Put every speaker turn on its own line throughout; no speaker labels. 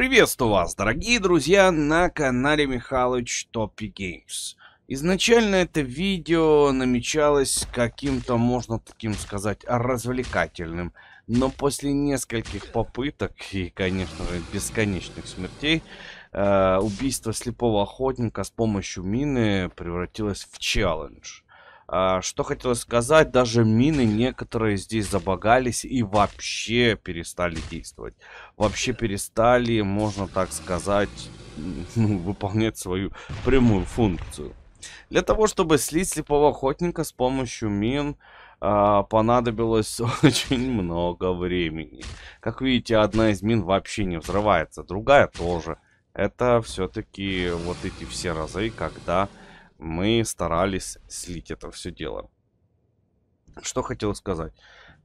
Приветствую вас, дорогие друзья, на канале Михалыч Топи Геймс. Изначально это видео намечалось каким-то, можно таким сказать, развлекательным. Но после нескольких попыток и, конечно же, бесконечных смертей, э, убийство слепого охотника с помощью мины превратилось в челлендж. А, что хотелось сказать, даже мины некоторые здесь забагались и вообще перестали действовать. Вообще перестали, можно так сказать, выполнять свою прямую функцию. Для того, чтобы слить слепого охотника с помощью мин, а, понадобилось очень много времени. Как видите, одна из мин вообще не взрывается, другая тоже. Это все-таки вот эти все разы, когда мы старались слить это все дело. Что хотел сказать.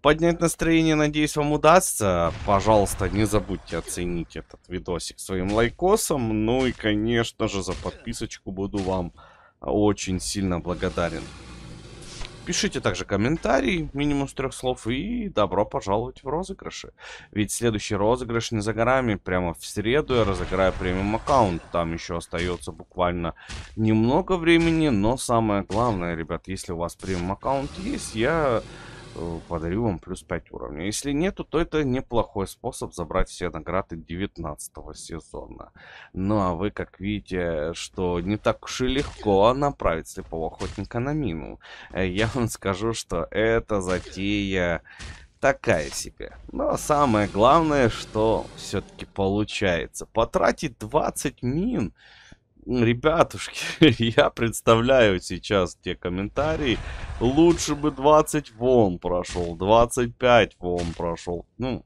Поднять настроение, надеюсь, вам удастся. Пожалуйста, не забудьте оценить этот видосик своим лайкосом. Ну и, конечно же, за подписочку буду вам очень сильно благодарен. Пишите также комментарий, минимум с трех слов, и добро пожаловать в розыгрыши. Ведь следующий розыгрыш не за горами, прямо в среду я разыграю премиум аккаунт. Там еще остается буквально немного времени, но самое главное, ребят, если у вас премиум аккаунт есть, я Э, подарю вам плюс 5 уровней. Если нету, то это неплохой способ забрать все награды 19 сезона. Ну а вы, как видите, что не так уж и легко направить слепого охотника на мину. Э, я вам скажу, что эта затея такая себе. Но самое главное, что все-таки получается. Потратить 20 мин Ребятушки, я представляю сейчас те комментарии. Лучше бы 20 вон прошел, 25 вон прошел. Ну,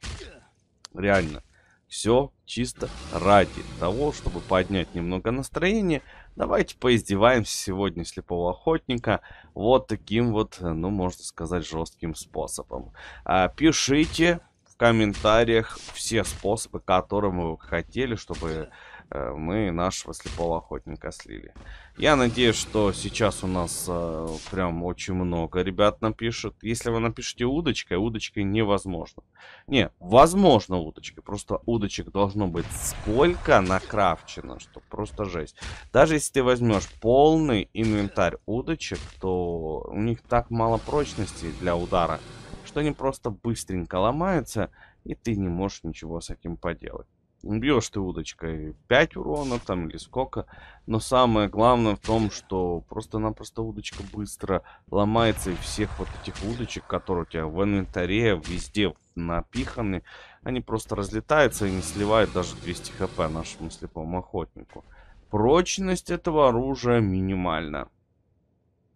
реально. Все чисто ради того, чтобы поднять немного настроение. Давайте поиздеваемся сегодня слепого охотника вот таким вот, ну, можно сказать, жестким способом. А, пишите в комментариях все способы, которые вы хотели, чтобы Э, мы нашего слепого охотника слили. Я надеюсь, что сейчас у нас э, прям очень много ребят напишет. Если вы напишите удочкой, удочкой невозможно. Не, возможно удочкой. Просто удочек должно быть сколько накрафчено, что просто жесть. Даже если ты возьмешь полный инвентарь удочек, то у них так мало прочности для удара, что они просто быстренько ломаются, и ты не можешь ничего с этим поделать бьешь ты удочкой 5 урона там или сколько. Но самое главное в том, что просто-напросто удочка быстро ломается. И всех вот этих удочек, которые у тебя в инвентаре везде напиханы, они просто разлетаются и не сливают даже 200 хп нашему слепому охотнику. Прочность этого оружия минимальна.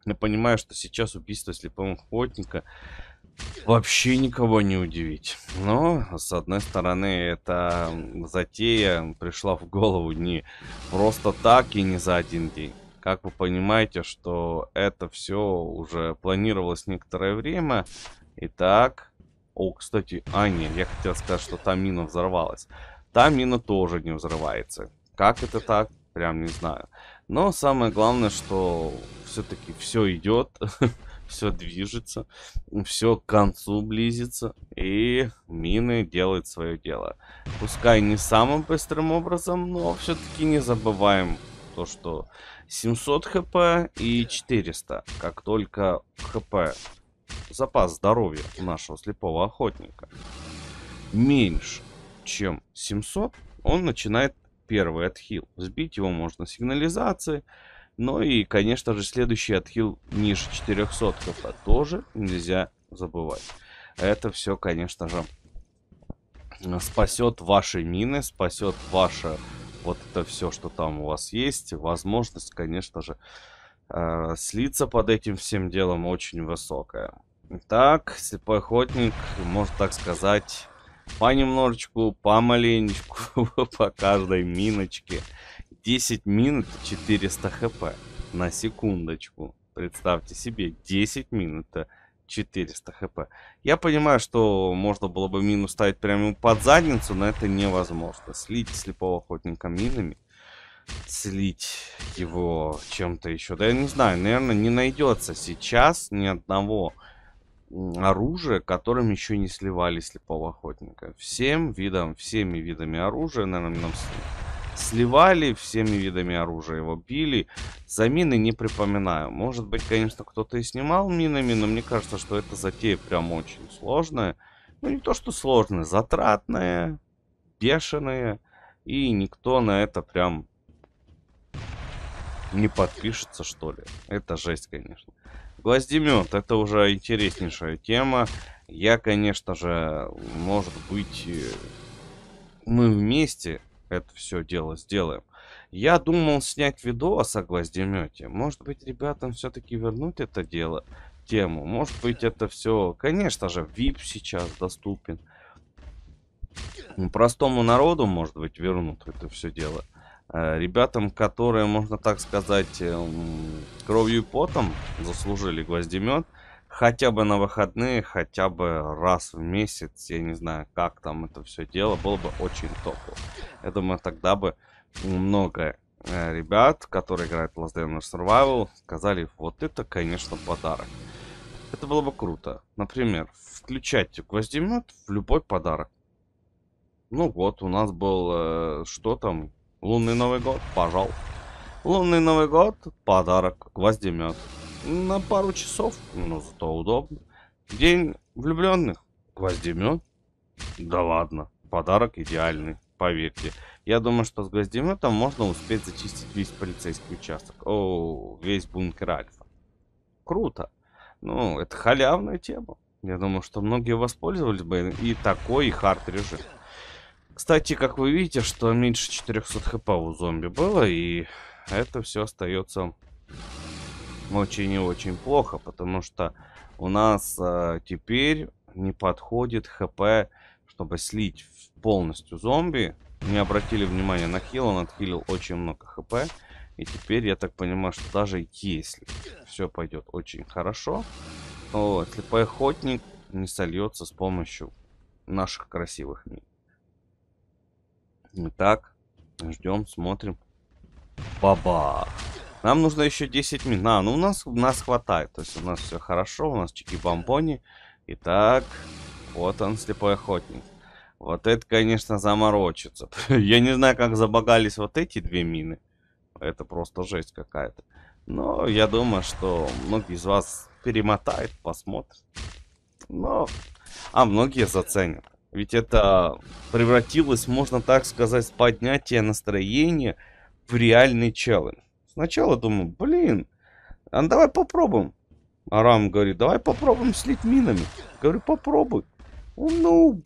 Я понимаю, что сейчас убийство слепого охотника Вообще никого не удивить. Но, с одной стороны, эта затея пришла в голову не просто так и не за один день. Как вы понимаете, что это все уже планировалось некоторое время. Итак... О, кстати, а нет, я хотел сказать, что там мина взорвалась. Там мина тоже не взрывается. Как это так? Прям не знаю. Но самое главное, что все-таки все идет, все движется, все к концу близится, и мины делают свое дело. Пускай не самым быстрым образом, но все-таки не забываем то, что 700 хп и 400, как только хп, запас здоровья нашего слепого охотника меньше, чем 700, он начинает первый отхил. Сбить его можно сигнализации, Ну и, конечно же, следующий отхил ниже 400 -ка тоже нельзя забывать. Это все, конечно же, спасет ваши мины, спасет ваше вот это все, что там у вас есть. Возможность, конечно же, э, слиться под этим всем делом очень высокая. Так, слепой охотник, можно так сказать, понемножечку, помаленечку, по каждой миночке. 10 минут 400 хп на секундочку. Представьте себе, 10 минут 400 э, хп. Я понимаю, что можно было бы мину ставить прямо под задницу, но это невозможно. Слить слепого охотника минами, слить его чем-то еще. Да я не знаю, наверное, не найдется сейчас ни одного оружие, которым еще не сливали слепого охотника. Всем видом, всеми видами оружия, наверное, нам сливали, всеми видами оружия его били. За мины не припоминаю. Может быть, конечно, кто-то и снимал минами, но мне кажется, что это затея прям очень сложная. Ну, не то, что сложная, затратная, бешеная. И никто на это прям не подпишется, что ли. Это жесть, конечно. Гвоздемет, это уже интереснейшая тема. Я, конечно же, может быть, э, мы вместе это все дело сделаем. Я думал снять видос о гвоздемете. Может быть, ребятам все-таки вернуть это дело, тему. Может быть, это все, конечно же, VIP сейчас доступен. Простому народу, может быть, вернут это все дело. Э, ребятам, которые, можно так сказать, эм, кровью и потом заслужили гвоздемет, хотя бы на выходные, хотя бы раз в месяц, я не знаю, как там это все дело, было бы очень топово. Я думаю, тогда бы много э, ребят, которые играют в Last Day Survival, сказали, вот это, конечно, подарок. Это было бы круто. Например, включать гвоздемет в любой подарок. Ну вот, у нас был, э, что там, Лунный Новый год, пожал. Лунный Новый год, подарок, гвоздемет. На пару часов, ну зато удобно. День влюбленных, гвоздемет. Да ладно, подарок идеальный, поверьте. Я думаю, что с гвоздеметом можно успеть зачистить весь полицейский участок. О, весь бункер Альфа. Круто. Ну, это халявная тема. Я думаю, что многие воспользовались бы и такой, и хард режим. Кстати, как вы видите, что меньше 400 хп у зомби было, и это все остается очень и очень плохо, потому что у нас э, теперь не подходит хп, чтобы слить полностью зомби. Не обратили внимания на хил, он отхилил очень много хп. И теперь я так понимаю, что даже если все пойдет очень хорошо, то слепой охотник не сольется с помощью наших красивых нит. Итак, ждем, смотрим. Баба. Нам нужно еще 10 минут. А, ну у нас, у нас хватает. То есть у нас все хорошо, у нас чики-бомбони. Итак, вот он, слепой охотник. Вот это, конечно, заморочится. Я не знаю, как забогались вот эти две мины. Это просто жесть какая-то. Но я думаю, что многие из вас перемотают, посмотрят. Но... А многие заценят. Ведь это превратилось, можно так сказать, с поднятия настроения в реальный челлендж. Сначала думаю, блин, а давай попробуем. Арам говорит, давай попробуем слить минами. Говорю, попробуй. Ну,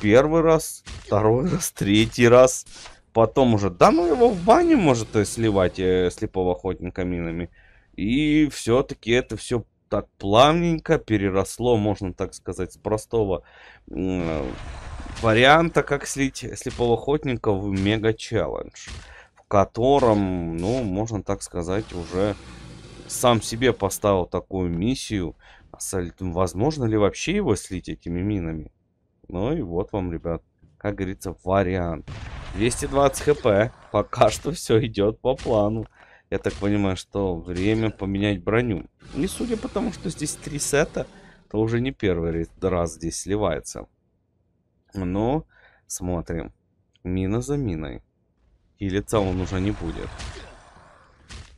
первый раз, второй раз, третий раз. Потом уже, да ну его в бане может то э, сливать э, слепого охотника минами. И все-таки это все так плавненько переросло, можно так сказать, с простого э, варианта, как слить слепого охотника в мега-челлендж, в котором, ну, можно так сказать, уже сам себе поставил такую миссию. Возможно ли вообще его слить этими минами? Ну и вот вам, ребят, как говорится, вариант. 220 хп. Пока что все идет по плану. Я так понимаю, что время поменять броню. И судя по тому, что здесь три сета, то уже не первый раз здесь сливается. Но смотрим. Мина за миной. И лица он уже не будет.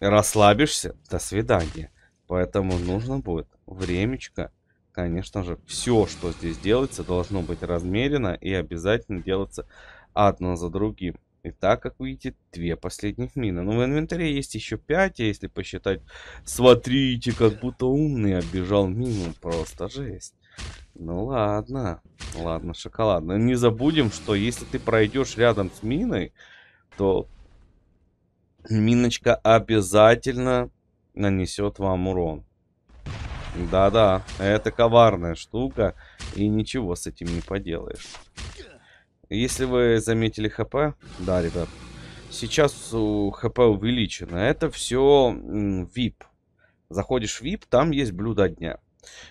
Расслабишься? До свидания. Поэтому нужно будет времечко. Конечно же, все, что здесь делается, должно быть размерено и обязательно делаться одно за другим. И так, как видите, две последних мины. Но в инвентаре есть еще пять, если посчитать. Смотрите, как будто умный оббежал мину. Просто жесть. Ну ладно. Ладно, шоколадно. Не забудем, что если ты пройдешь рядом с миной, то миночка обязательно нанесет вам урон. Да-да, это коварная штука, и ничего с этим не поделаешь. Если вы заметили ХП, да, ребят, сейчас ХП увеличено. Это все VIP. Заходишь в VIP, там есть блюдо дня.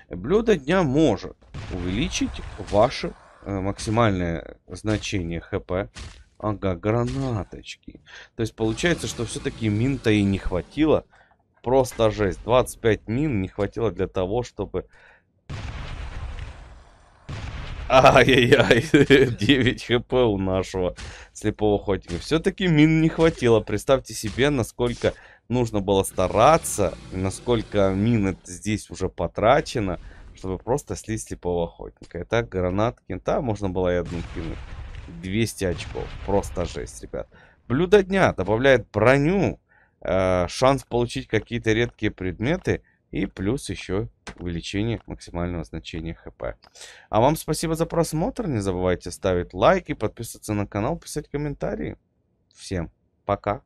Блюдо дня может увеличить ваше э, максимальное значение ХП. Ага, гранаточки. То есть получается, что все-таки мин и не хватило. Просто жесть. 25 мин не хватило для того, чтобы
Ай-яй-яй,
9 хп у нашего слепого охотника. Все-таки мин не хватило. Представьте себе, насколько нужно было стараться, насколько мин здесь уже потрачено, чтобы просто слить слепого охотника. Итак, гранат кента можно было и одну кинуть. 200 очков. Просто жесть, ребят. Блюдо дня добавляет броню, э, шанс получить какие-то редкие предметы – и плюс еще увеличение максимального значения хп. А вам спасибо за просмотр. Не забывайте ставить лайки, подписываться на канал, писать комментарии. Всем пока.